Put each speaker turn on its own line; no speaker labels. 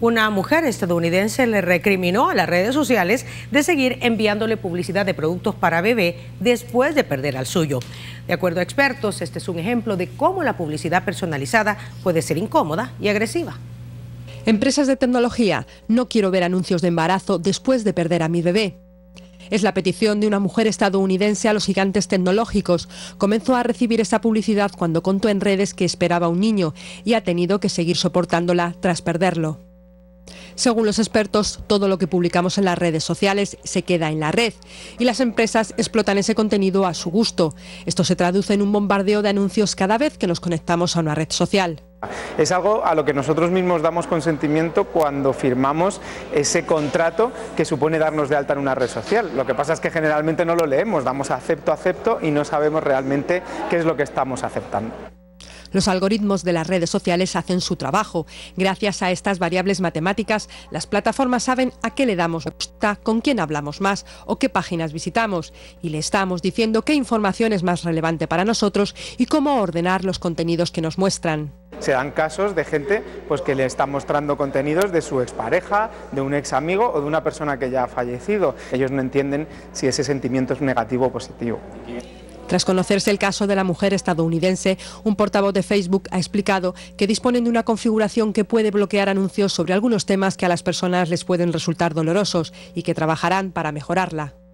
Una mujer estadounidense le recriminó a las redes sociales de seguir enviándole publicidad de productos para bebé después de perder al suyo. De acuerdo a expertos, este es un ejemplo de cómo la publicidad personalizada puede ser incómoda y agresiva. Empresas de tecnología, no quiero ver anuncios de embarazo después de perder a mi bebé. Es la petición de una mujer estadounidense a los gigantes tecnológicos. Comenzó a recibir esa publicidad cuando contó en redes que esperaba un niño y ha tenido que seguir soportándola tras perderlo. Según los expertos, todo lo que publicamos en las redes sociales se queda en la red y las empresas explotan ese contenido a su gusto. Esto se traduce en un bombardeo de anuncios cada vez que nos conectamos a una red social.
Es algo a lo que nosotros mismos damos consentimiento cuando firmamos ese contrato que supone darnos de alta en una red social. Lo que pasa es que generalmente no lo leemos, damos acepto, acepto y no sabemos realmente qué es lo que estamos aceptando.
Los algoritmos de las redes sociales hacen su trabajo. Gracias a estas variables matemáticas, las plataformas saben a qué le damos gusta, con quién hablamos más o qué páginas visitamos. Y le estamos diciendo qué información es más relevante para nosotros y cómo ordenar los contenidos que nos muestran.
Se dan casos de gente pues, que le está mostrando contenidos de su expareja, de un ex amigo o de una persona que ya ha fallecido. Ellos no entienden si ese sentimiento es negativo o positivo.
Tras conocerse el caso de la mujer estadounidense, un portavoz de Facebook ha explicado que disponen de una configuración que puede bloquear anuncios sobre algunos temas que a las personas les pueden resultar dolorosos y que trabajarán para mejorarla.